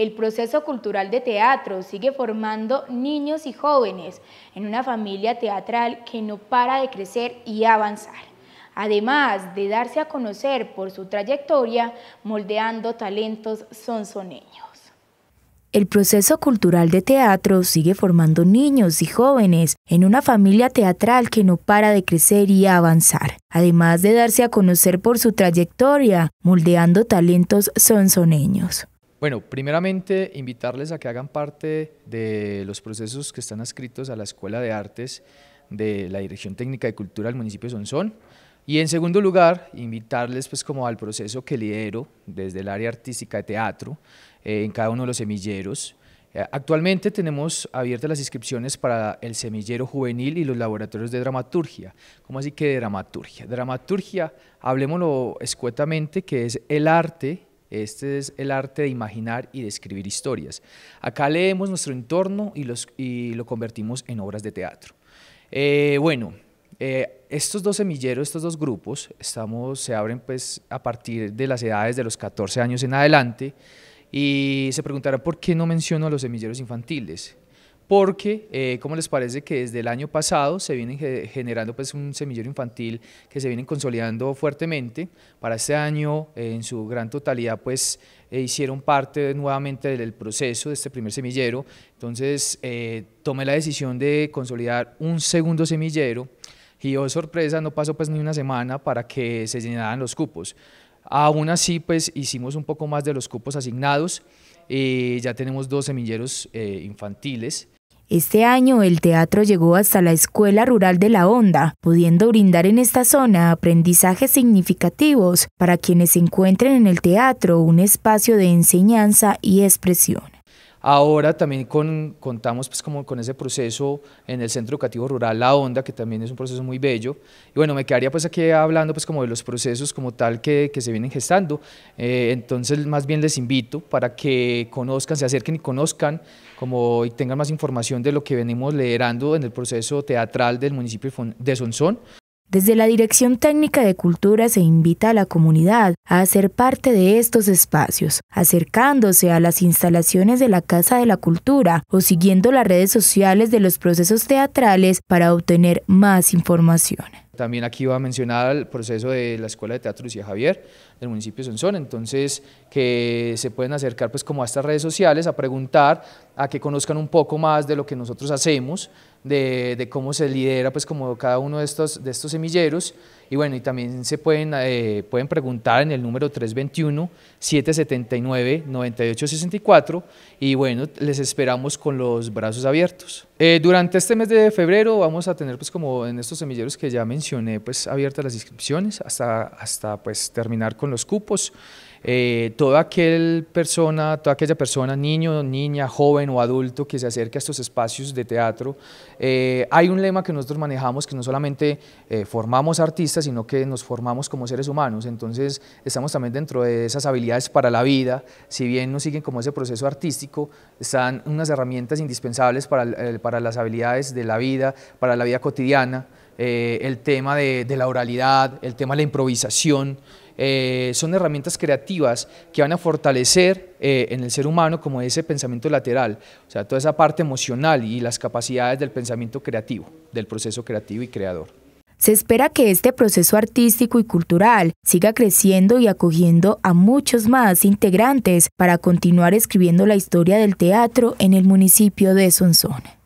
El proceso cultural de teatro sigue formando niños y jóvenes en una familia teatral que no para de crecer y avanzar además de darse a conocer por su trayectoria moldeando talentos sonsoneños. El proceso cultural de teatro sigue formando niños y jóvenes en una familia teatral que no para de crecer y avanzar, además de darse a conocer por su trayectoria moldeando talentos sonsoneños. Bueno, primeramente invitarles a que hagan parte de los procesos que están adscritos a la Escuela de Artes de la Dirección Técnica de Cultura del municipio de Sonsón. Y en segundo lugar, invitarles pues como al proceso que lidero desde el área artística de teatro eh, en cada uno de los semilleros. Eh, actualmente tenemos abiertas las inscripciones para el semillero juvenil y los laboratorios de dramaturgia. ¿Cómo así que dramaturgia? Dramaturgia, hablemoslo escuetamente, que es el arte este es el arte de imaginar y de escribir historias. Acá leemos nuestro entorno y, lo convertimos en obras de teatro. Eh, bueno, eh, estos dos semilleros, estos dos grupos, se abren pues, a partir de las edades de los 14 años en adelante y se preguntarán por qué no menciono a los semilleros infantiles porque, eh, como les parece que desde el año pasado se vienen generando pues, un semillero infantil que se vienen consolidando fuertemente? Para este año, eh, en su gran totalidad, pues eh, hicieron parte nuevamente del proceso de este primer semillero. Entonces, tomé la decisión de consolidar un segundo semillero y, oh sorpresa, no pasó pues ni una semana para que se llenaran los cupos. Aún así, pues hicimos un poco más de los cupos asignados. y ya tenemos dos semilleros infantiles este año el teatro llegó hasta la Escuela Rural de La Honda, pudiendo brindar en esta zona aprendizajes significativos para quienes encuentren en el teatro un espacio de enseñanza y expresión. Ahora también contamos pues, con ese proceso en el Centro Educativo Rural La Onda, que también es un proceso muy bello. Y bueno, me quedaría pues aquí hablando pues, como de los procesos como tal que, se vienen gestando. Eh, entonces más bien les invito para que conozcan, se acerquen y conozcan como y tengan más información de lo que venimos liderando en el proceso teatral del municipio de Sonsón. Desde la Dirección Técnica de Cultura se invita a la comunidad a hacer parte de estos espacios, acercándose a las instalaciones de la Casa de la Cultura o siguiendo las redes sociales de los procesos teatrales para obtener más información. También aquí va a mencionar el proceso de la Escuela de Teatro Lucía Javier del municipio de entonces que se pueden acercar pues como a estas redes sociales a preguntar a que conozcan un poco más de lo que nosotros hacemos, de, cómo se lidera pues como cada uno de estos, de estos semilleros y bueno, y también se pueden, eh, pueden preguntar en el número 321-779-9864 y bueno, les esperamos con los brazos abiertos. Eh, durante este mes de febrero vamos a tener pues como en estos semilleros que ya mencioné pues abiertas las inscripciones hasta, hasta pues terminar con los cupos. Eh, toda aquel persona, toda aquella persona, niño, niña, joven o adulto que se acerque a estos espacios de teatro. Eh, hay un lema que nosotros manejamos que no solamente eh, formamos artistas, sino que nos formamos como seres humanos. Entonces estamos también dentro de esas habilidades para la vida. Si bien no siguen como ese proceso artístico, están unas herramientas indispensables para, para las habilidades de la vida, para la vida cotidiana. Eh, el tema de, la oralidad, el tema de la improvisación. Eh, son herramientas creativas que van a fortalecer eh, en el ser humano como ese pensamiento lateral, o sea, toda esa parte emocional y las capacidades del pensamiento creativo, del proceso creativo y creador. Se espera que este proceso artístico y cultural siga creciendo y acogiendo a muchos más integrantes para continuar escribiendo la historia del teatro en el municipio de Sonsón.